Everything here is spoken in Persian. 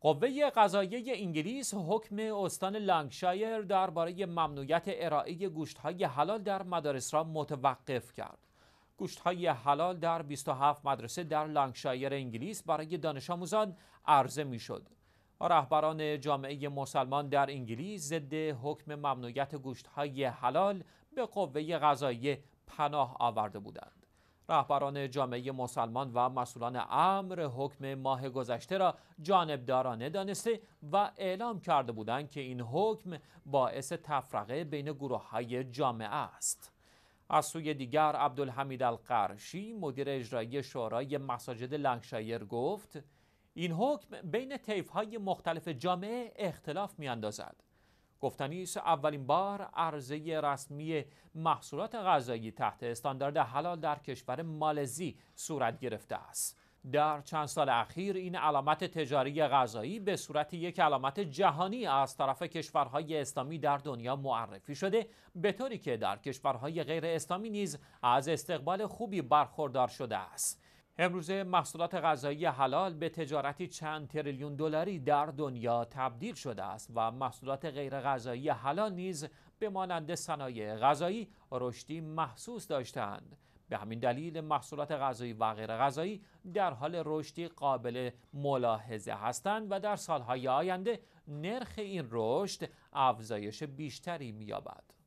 قوه قضایی انگلیس حکم استان لانگشایر درباره ممنوعیت ارائه گوشت‌های حلال در مدارس را متوقف کرد. گوشت‌های حلال در 27 مدرسه در لانگشایر انگلیس برای دانش آموزان عرضه می‌شد. رهبران جامعه مسلمان در انگلیس ضد حکم ممنوعیت گوشت‌های حلال به قوه قضایی پناه آورده بودند. رهبران جامعه مسلمان و مسئولان امر حکم ماه گذشته را جانبدارانه دانسته و اعلام کرده بودند که این حکم باعث تفرقه بین گروه های جامعه است. از سوی دیگر عبدالحمید القرشی مدیر اجرایی شورای مساجد لنگشایر گفت این حکم بین های مختلف جامعه اختلاف میاندازد گفتنی است اولین بار عرضه رسمی محصولات غذایی تحت استاندارد حلال در کشور مالزی صورت گرفته است در چند سال اخیر این علامت تجاری غذایی به صورت یک علامت جهانی از طرف کشورهای اسلامی در دنیا معرفی شده به طوری که در کشورهای غیر اسلامی نیز از استقبال خوبی برخوردار شده است امروزه محصولات غذایی حلال به تجارتی چند تریلیون دلاری در دنیا تبدیل شده است و محصولات غیر غذایی حلال نیز به مانند صنایع غذایی رشدی محسوس داشتند به همین دلیل محصولات غذایی و غیر غذایی در حال رشدی قابل ملاحظه هستند و در سالهای آینده نرخ این رشد افزایش بیشتری می‌یابد